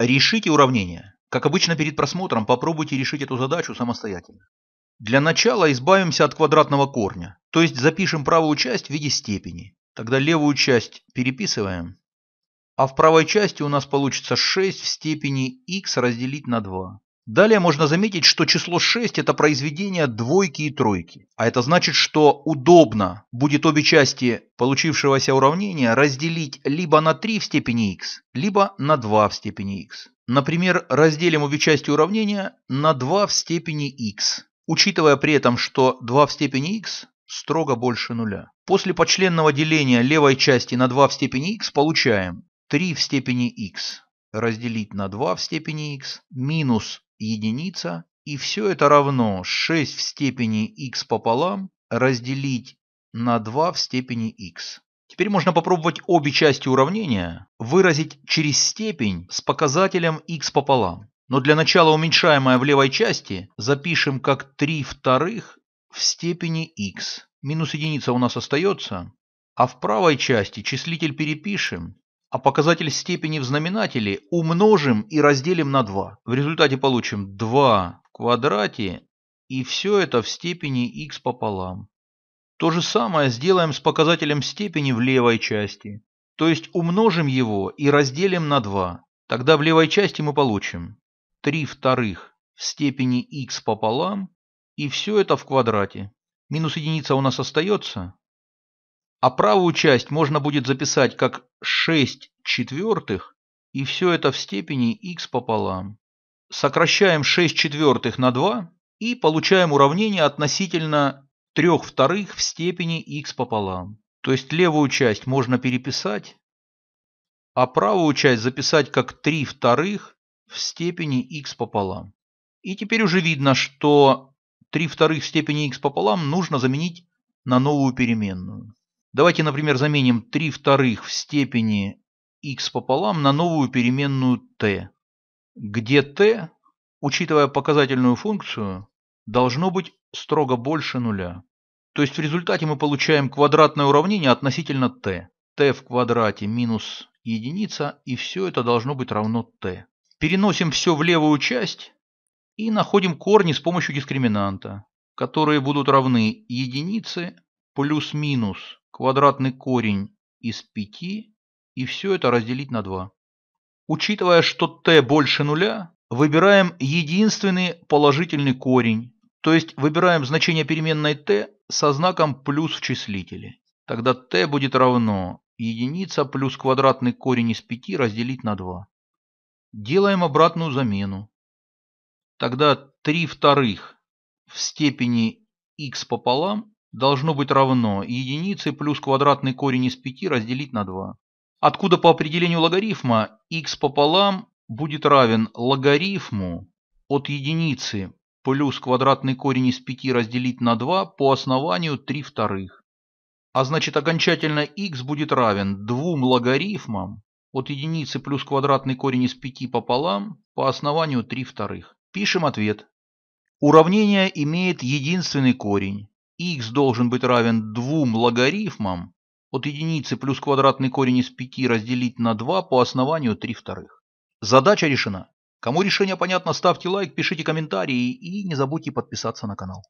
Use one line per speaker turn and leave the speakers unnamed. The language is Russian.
Решите уравнение. Как обычно перед просмотром, попробуйте решить эту задачу самостоятельно. Для начала избавимся от квадратного корня, то есть запишем правую часть в виде степени. Тогда левую часть переписываем, а в правой части у нас получится 6 в степени x разделить на 2. Далее можно заметить, что число 6 – это произведение двойки и тройки. А это значит, что удобно будет обе части получившегося уравнения разделить либо на 3 в степени x, либо на 2 в степени x. Например, разделим обе части уравнения на 2 в степени x, учитывая при этом, что 2 в степени x строго больше нуля. После почленного деления левой части на 2 в степени x получаем 3 в степени x разделить на 2 в степени x минус единица, и все это равно 6 в степени x пополам разделить на 2 в степени x. Теперь можно попробовать обе части уравнения выразить через степень с показателем x пополам. Но для начала уменьшаемое в левой части запишем как 3 вторых в степени x. Минус единица у нас остается, а в правой части числитель перепишем а показатель степени в знаменателе умножим и разделим на 2. В результате получим 2 в квадрате и все это в степени x пополам. То же самое сделаем с показателем степени в левой части, то есть умножим его и разделим на 2. Тогда в левой части мы получим 3 вторых в степени x пополам и все это в квадрате. Минус единица у нас остается, а правую часть можно будет записать как 6 четвертых, и все это в степени x пополам. Сокращаем 6 четвертых на 2 и получаем уравнение относительно 3 вторых в степени x пополам. То есть левую часть можно переписать, а правую часть записать как 3 вторых в степени x пополам. И теперь уже видно, что 3 вторых в степени x пополам нужно заменить на новую переменную. Давайте, например, заменим 3 вторых в степени x пополам на новую переменную t, где t, учитывая показательную функцию, должно быть строго больше нуля. То есть в результате мы получаем квадратное уравнение относительно t. t в квадрате минус единица, и все это должно быть равно t. Переносим все в левую часть и находим корни с помощью дискриминанта, которые будут равны единице плюс-минус квадратный корень из 5 и все это разделить на 2. Учитывая, что t больше нуля, выбираем единственный положительный корень, то есть выбираем значение переменной t со знаком плюс в числителе. Тогда t будет равно единица плюс квадратный корень из 5 разделить на 2. Делаем обратную замену. Тогда 3 вторых в степени x пополам должно быть равно единице плюс квадратный корень из 5 разделить на 2. Откуда по определению логарифма x пополам будет равен логарифму от единицы плюс квадратный корень из 5 разделить на 2 по основанию 3 вторых. А значит окончательно x будет равен двум логарифмам от единицы плюс квадратный корень из 5 пополам по основанию 3 вторых. Пишем ответ. Уравнение имеет единственный корень x должен быть равен двум логарифмам от единицы плюс квадратный корень из 5 разделить на 2 по основанию 3 вторых. Задача решена. Кому решение понятно, ставьте лайк, пишите комментарии и не забудьте подписаться на канал.